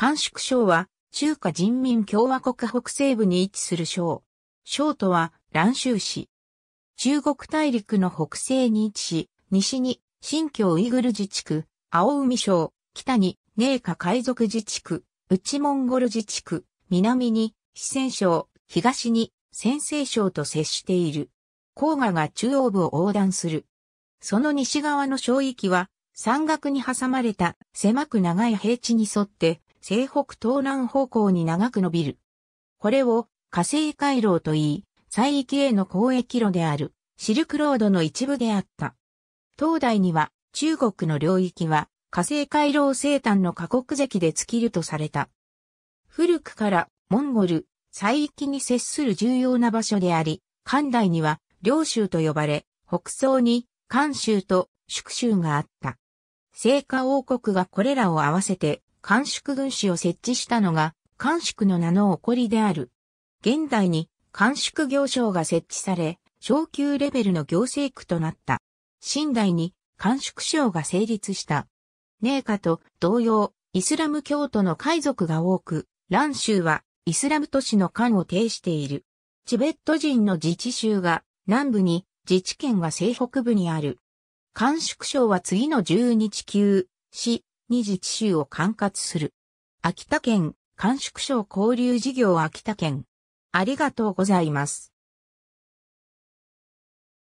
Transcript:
甘粛省は、中華人民共和国北西部に位置する省。省都は、蘭州市。中国大陸の北西に位置し、西に、新疆ウイグル自治区、青海省、北に、寧夏海賊自治区、内モンゴル自治区、南に、四川省、東に、先西省と接している。黄河が中央部を横断する。その西側の省域は、山岳に挟まれた狭く長い平地に沿って西北東南方向に長く伸びる。これを火星回廊と言い、西域への交易路であるシルクロードの一部であった。東大には中国の領域は火星回廊生誕の過国石で尽きるとされた。古くからモンゴル、西域に接する重要な場所であり、漢大には領州と呼ばれ、北宋に漢州と宿州があった。聖火王国がこれらを合わせて監縮軍師を設置したのが、監縮の名の起こりである。現代に監縮行省が設置され、昇級レベルの行政区となった。新代に監縮省が成立した。寧夏と同様、イスラム教徒の海賊が多く、蘭州はイスラム都市の間を呈している。チベット人の自治州が南部に、自治県が西北部にある。監縮省は次の12地球、市、に自治州を管轄する。秋田県、甘粛省交流事業秋田県。ありがとうございます。